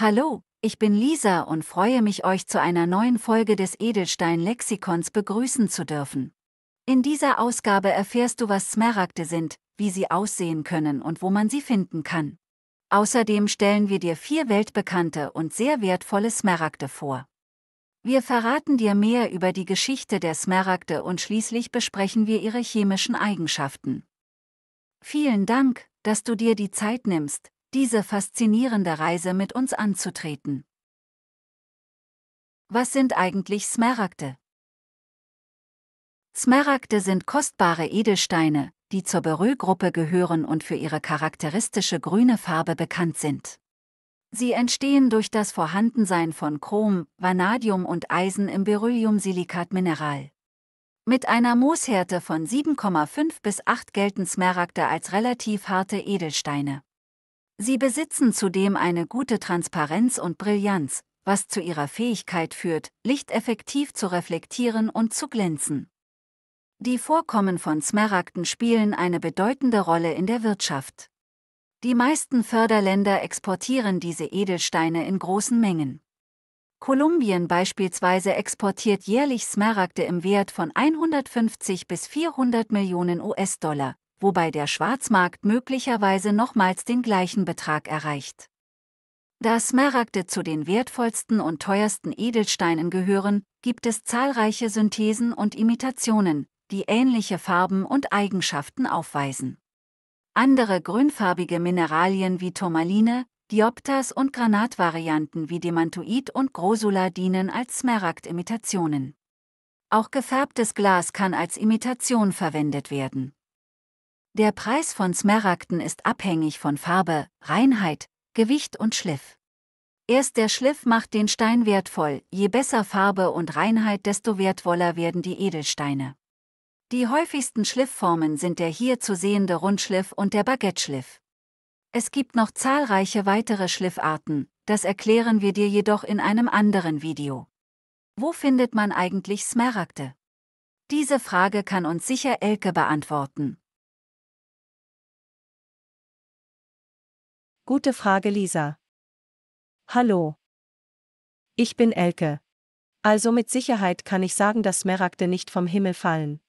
Hallo, ich bin Lisa und freue mich, euch zu einer neuen Folge des Edelstein-Lexikons begrüßen zu dürfen. In dieser Ausgabe erfährst du, was Smaragde sind, wie sie aussehen können und wo man sie finden kann. Außerdem stellen wir dir vier weltbekannte und sehr wertvolle Smaragde vor. Wir verraten dir mehr über die Geschichte der Smaragde und schließlich besprechen wir ihre chemischen Eigenschaften. Vielen Dank, dass du dir die Zeit nimmst, diese faszinierende Reise mit uns anzutreten. Was sind eigentlich Smaragde? Smaragde sind kostbare Edelsteine, die zur Beröll-Gruppe gehören und für ihre charakteristische grüne Farbe bekannt sind. Sie entstehen durch das Vorhandensein von Chrom, Vanadium und Eisen im Berylliumsilikatmineral. Mit einer Mooshärte von 7,5 bis 8 gelten Smaragde als relativ harte Edelsteine. Sie besitzen zudem eine gute Transparenz und Brillanz, was zu ihrer Fähigkeit führt, Licht effektiv zu reflektieren und zu glänzen. Die Vorkommen von Smaragden spielen eine bedeutende Rolle in der Wirtschaft. Die meisten Förderländer exportieren diese Edelsteine in großen Mengen. Kolumbien beispielsweise exportiert jährlich Smaragde im Wert von 150 bis 400 Millionen US-Dollar, wobei der Schwarzmarkt möglicherweise nochmals den gleichen Betrag erreicht. Da Smaragde zu den wertvollsten und teuersten Edelsteinen gehören, gibt es zahlreiche Synthesen und Imitationen, die ähnliche Farben und Eigenschaften aufweisen. Andere grünfarbige Mineralien wie Turmaline, Dioptas und Granatvarianten wie Demantoid und Grosula dienen als Smaragd-Imitationen. Auch gefärbtes Glas kann als Imitation verwendet werden. Der Preis von Smaragden ist abhängig von Farbe, Reinheit, Gewicht und Schliff. Erst der Schliff macht den Stein wertvoll, je besser Farbe und Reinheit, desto wertvoller werden die Edelsteine. Die häufigsten Schliffformen sind der hier zu sehende Rundschliff und der Baguette-Schliff. Es gibt noch zahlreiche weitere Schliffarten, das erklären wir dir jedoch in einem anderen Video. Wo findet man eigentlich Smaragde? Diese Frage kann uns sicher Elke beantworten. Gute Frage, Lisa. Hallo. Ich bin Elke. Also mit Sicherheit kann ich sagen, dass Smaragde nicht vom Himmel fallen.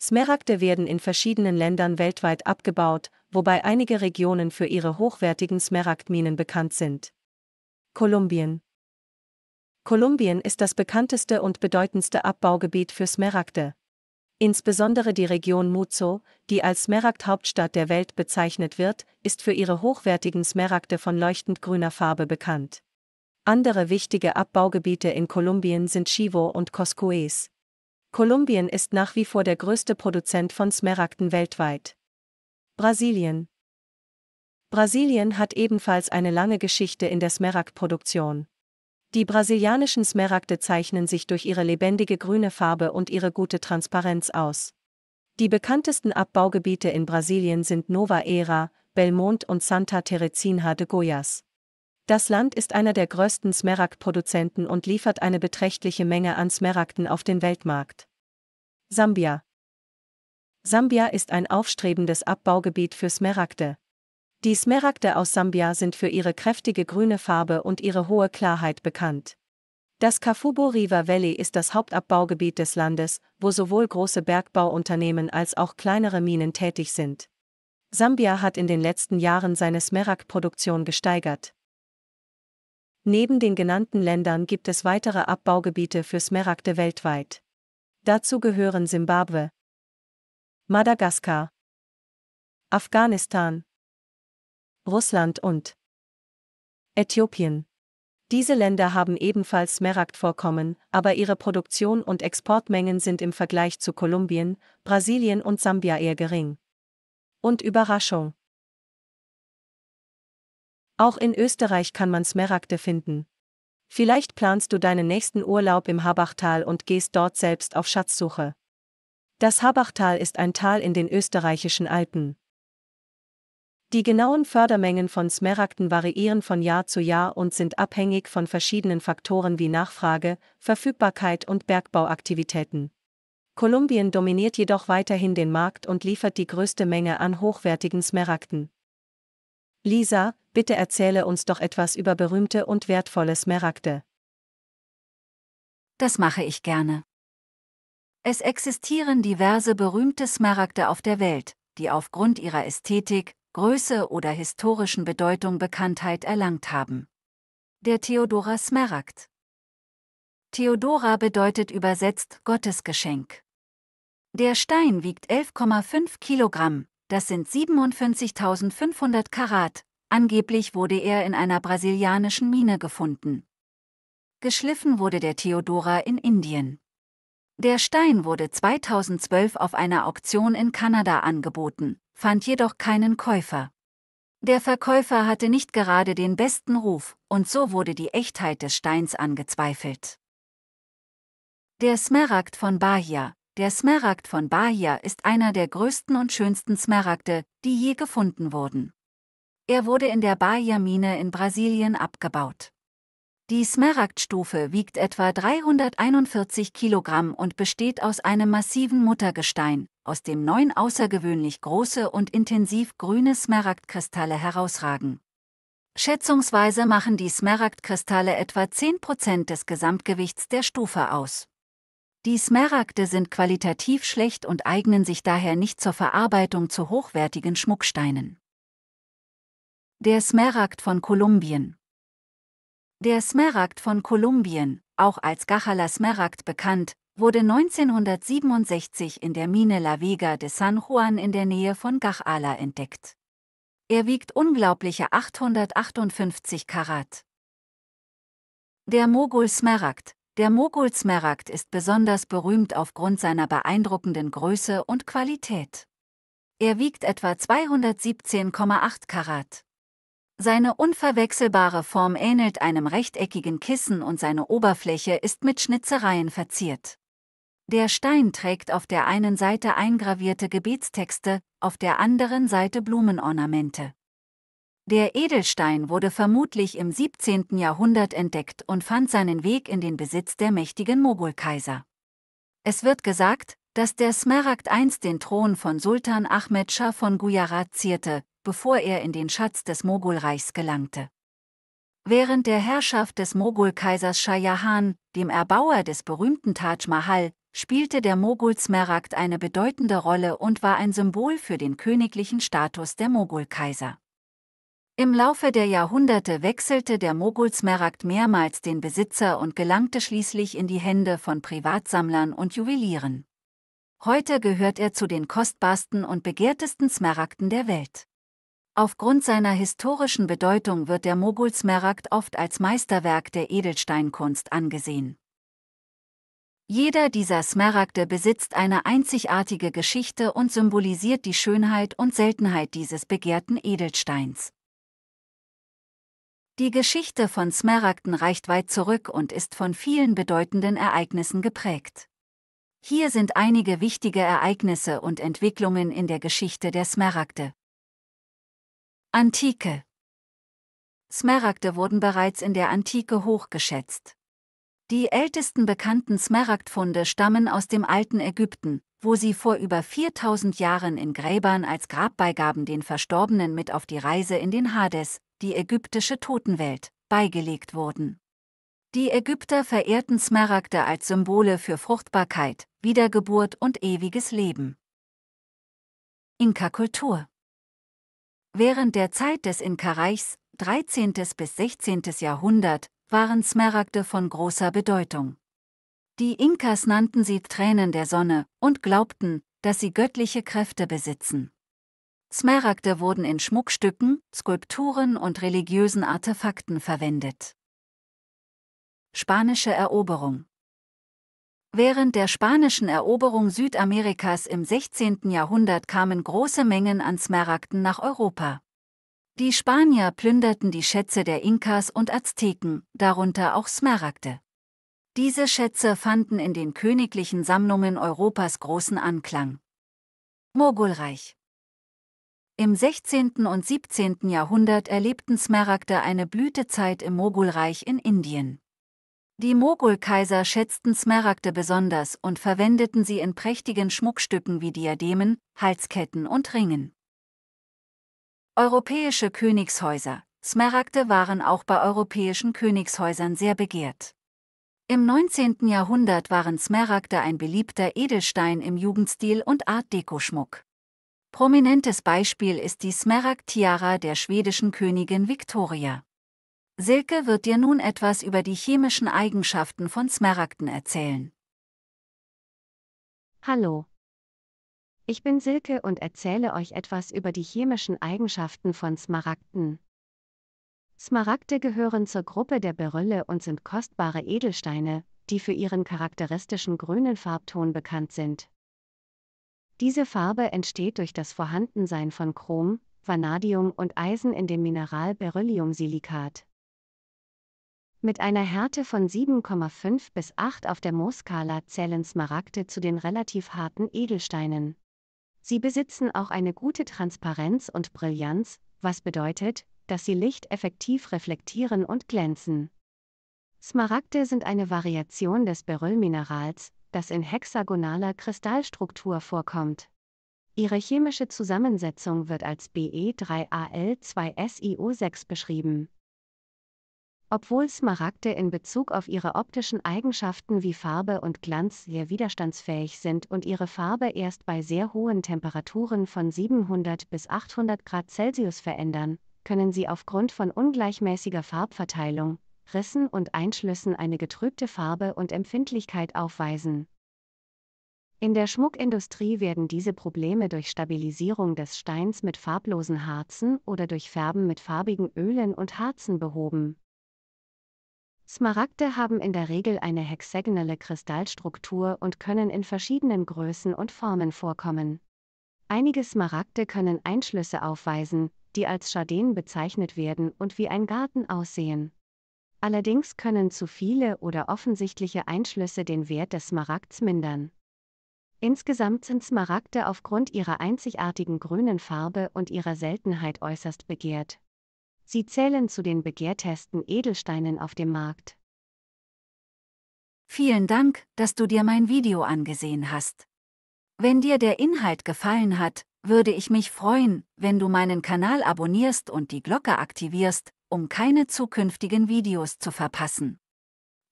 Smaragde werden in verschiedenen Ländern weltweit abgebaut, wobei einige Regionen für ihre hochwertigen Smaragdminen bekannt sind. Kolumbien. Kolumbien ist das bekannteste und bedeutendste Abbaugebiet für Smaragde. Insbesondere die Region Muzo, die als Smaragd-Hauptstadt der Welt bezeichnet wird, ist für ihre hochwertigen Smaragde von leuchtend grüner Farbe bekannt. Andere wichtige Abbaugebiete in Kolumbien sind Chivo und Coscoes. Kolumbien ist nach wie vor der größte Produzent von Smaragden weltweit. Brasilien Brasilien hat ebenfalls eine lange Geschichte in der Smaragdproduktion. Die brasilianischen Smaragde zeichnen sich durch ihre lebendige grüne Farbe und ihre gute Transparenz aus. Die bekanntesten Abbaugebiete in Brasilien sind Nova Era, Belmont und Santa Terezinha de Goiás. Das Land ist einer der größten Smaragd-Produzenten und liefert eine beträchtliche Menge an Smaragden auf den Weltmarkt. Sambia Sambia ist ein aufstrebendes Abbaugebiet für Smaragde. Die Smaragde aus Sambia sind für ihre kräftige grüne Farbe und ihre hohe Klarheit bekannt. Das Kafubo River Valley ist das Hauptabbaugebiet des Landes, wo sowohl große Bergbauunternehmen als auch kleinere Minen tätig sind. Sambia hat in den letzten Jahren seine Smaragdproduktion gesteigert. Neben den genannten Ländern gibt es weitere Abbaugebiete für Smaragde weltweit. Dazu gehören Simbabwe, Madagaskar, Afghanistan, Russland und Äthiopien. Diese Länder haben ebenfalls Smaragdvorkommen, aber ihre Produktion und Exportmengen sind im Vergleich zu Kolumbien, Brasilien und Sambia eher gering. Und Überraschung. Auch in Österreich kann man Smaragde finden. Vielleicht planst du deinen nächsten Urlaub im Habachtal und gehst dort selbst auf Schatzsuche. Das Habachtal ist ein Tal in den österreichischen Alpen. Die genauen Fördermengen von Smaragden variieren von Jahr zu Jahr und sind abhängig von verschiedenen Faktoren wie Nachfrage, Verfügbarkeit und Bergbauaktivitäten. Kolumbien dominiert jedoch weiterhin den Markt und liefert die größte Menge an hochwertigen Smaragden. Lisa, bitte erzähle uns doch etwas über berühmte und wertvolle Smaragde. Das mache ich gerne. Es existieren diverse berühmte Smaragde auf der Welt, die aufgrund ihrer Ästhetik, Größe oder historischen Bedeutung Bekanntheit erlangt haben. Der Theodora Smaragd. Theodora bedeutet übersetzt Gottesgeschenk. Der Stein wiegt 11,5 Kilogramm, das sind 57.500 Karat, angeblich wurde er in einer brasilianischen Mine gefunden. Geschliffen wurde der Theodora in Indien. Der Stein wurde 2012 auf einer Auktion in Kanada angeboten, fand jedoch keinen Käufer. Der Verkäufer hatte nicht gerade den besten Ruf, und so wurde die Echtheit des Steins angezweifelt. Der Smaragd von Bahia Der Smaragd von Bahia ist einer der größten und schönsten Smaragde, die je gefunden wurden. Er wurde in der Bahia-Mine in Brasilien abgebaut. Die Smaragdstufe wiegt etwa 341 Kilogramm und besteht aus einem massiven Muttergestein, aus dem neun außergewöhnlich große und intensiv grüne Smaragdkristalle herausragen. Schätzungsweise machen die Smaragdkristalle etwa 10% des Gesamtgewichts der Stufe aus. Die Smaragde sind qualitativ schlecht und eignen sich daher nicht zur Verarbeitung zu hochwertigen Schmucksteinen. Der Smaragd von Kolumbien der Smaragd von Kolumbien, auch als Gachala Smaragd bekannt, wurde 1967 in der Mine La Vega de San Juan in der Nähe von Gachala entdeckt. Er wiegt unglaubliche 858 Karat. Der Mogul Smaragd Der Mogul Smaragd ist besonders berühmt aufgrund seiner beeindruckenden Größe und Qualität. Er wiegt etwa 217,8 Karat. Seine unverwechselbare Form ähnelt einem rechteckigen Kissen und seine Oberfläche ist mit Schnitzereien verziert. Der Stein trägt auf der einen Seite eingravierte Gebetstexte, auf der anderen Seite Blumenornamente. Der Edelstein wurde vermutlich im 17. Jahrhundert entdeckt und fand seinen Weg in den Besitz der mächtigen Mogulkaiser. Es wird gesagt, dass der Smaragd einst den Thron von Sultan Ahmed Shah von Gujarat zierte, bevor er in den Schatz des Mogulreichs gelangte. Während der Herrschaft des Mogulkaisers Shah Jahan, dem Erbauer des berühmten Taj Mahal, spielte der Mogul-Smaragd eine bedeutende Rolle und war ein Symbol für den königlichen Status der Mogulkaiser. Im Laufe der Jahrhunderte wechselte der Mogul-Smaragd mehrmals den Besitzer und gelangte schließlich in die Hände von Privatsammlern und Juwelieren. Heute gehört er zu den kostbarsten und begehrtesten Smaragden der Welt. Aufgrund seiner historischen Bedeutung wird der Mogul-Smaragd oft als Meisterwerk der Edelsteinkunst angesehen. Jeder dieser Smaragde besitzt eine einzigartige Geschichte und symbolisiert die Schönheit und Seltenheit dieses begehrten Edelsteins. Die Geschichte von Smaragden reicht weit zurück und ist von vielen bedeutenden Ereignissen geprägt. Hier sind einige wichtige Ereignisse und Entwicklungen in der Geschichte der Smaragde. Antike Smaragde wurden bereits in der Antike hochgeschätzt. Die ältesten bekannten Smaragdfunde stammen aus dem alten Ägypten, wo sie vor über 4000 Jahren in Gräbern als Grabbeigaben den Verstorbenen mit auf die Reise in den Hades, die ägyptische Totenwelt, beigelegt wurden. Die Ägypter verehrten Smaragde als Symbole für Fruchtbarkeit, Wiedergeburt und ewiges Leben. Inka-Kultur Während der Zeit des Inka-Reichs, 13. bis 16. Jahrhundert, waren Smaragde von großer Bedeutung. Die Inkas nannten sie Tränen der Sonne und glaubten, dass sie göttliche Kräfte besitzen. Smaragde wurden in Schmuckstücken, Skulpturen und religiösen Artefakten verwendet. Spanische Eroberung Während der spanischen Eroberung Südamerikas im 16. Jahrhundert kamen große Mengen an Smaragden nach Europa. Die Spanier plünderten die Schätze der Inkas und Azteken, darunter auch Smaragde. Diese Schätze fanden in den königlichen Sammlungen Europas großen Anklang. Mogulreich Im 16. und 17. Jahrhundert erlebten Smaragde eine Blütezeit im Mogulreich in Indien. Die Mogulkaiser schätzten Smaragde besonders und verwendeten sie in prächtigen Schmuckstücken wie Diademen, Halsketten und Ringen. Europäische Königshäuser Smaragde waren auch bei europäischen Königshäusern sehr begehrt. Im 19. Jahrhundert waren Smaragde ein beliebter Edelstein im Jugendstil und Art Deco-Schmuck. Prominentes Beispiel ist die Smaragd-Tiara der schwedischen Königin Victoria. Silke wird dir nun etwas über die chemischen Eigenschaften von Smaragden erzählen. Hallo. Ich bin Silke und erzähle euch etwas über die chemischen Eigenschaften von Smaragden. Smaragde gehören zur Gruppe der Berylle und sind kostbare Edelsteine, die für ihren charakteristischen grünen Farbton bekannt sind. Diese Farbe entsteht durch das Vorhandensein von Chrom, Vanadium und Eisen in dem Mineral Berylliumsilikat. Mit einer Härte von 7,5 bis 8 auf der Mooskala zählen Smaragde zu den relativ harten Edelsteinen. Sie besitzen auch eine gute Transparenz und Brillanz, was bedeutet, dass sie Licht effektiv reflektieren und glänzen. Smaragde sind eine Variation des beryl das in hexagonaler Kristallstruktur vorkommt. Ihre chemische Zusammensetzung wird als Be3Al2SiO6 beschrieben. Obwohl Smaragde in Bezug auf ihre optischen Eigenschaften wie Farbe und Glanz sehr widerstandsfähig sind und ihre Farbe erst bei sehr hohen Temperaturen von 700 bis 800 Grad Celsius verändern, können sie aufgrund von ungleichmäßiger Farbverteilung, Rissen und Einschlüssen eine getrübte Farbe und Empfindlichkeit aufweisen. In der Schmuckindustrie werden diese Probleme durch Stabilisierung des Steins mit farblosen Harzen oder durch Färben mit farbigen Ölen und Harzen behoben. Smaragde haben in der Regel eine hexagonale Kristallstruktur und können in verschiedenen Größen und Formen vorkommen. Einige Smaragde können Einschlüsse aufweisen, die als Schardenen bezeichnet werden und wie ein Garten aussehen. Allerdings können zu viele oder offensichtliche Einschlüsse den Wert des Smaragds mindern. Insgesamt sind Smaragde aufgrund ihrer einzigartigen grünen Farbe und ihrer Seltenheit äußerst begehrt. Sie zählen zu den begehrtesten Edelsteinen auf dem Markt. Vielen Dank, dass du dir mein Video angesehen hast. Wenn dir der Inhalt gefallen hat, würde ich mich freuen, wenn du meinen Kanal abonnierst und die Glocke aktivierst, um keine zukünftigen Videos zu verpassen.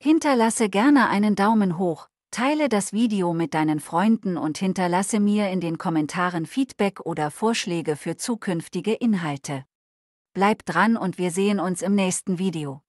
Hinterlasse gerne einen Daumen hoch, teile das Video mit deinen Freunden und hinterlasse mir in den Kommentaren Feedback oder Vorschläge für zukünftige Inhalte bleibt dran und wir sehen uns im nächsten Video.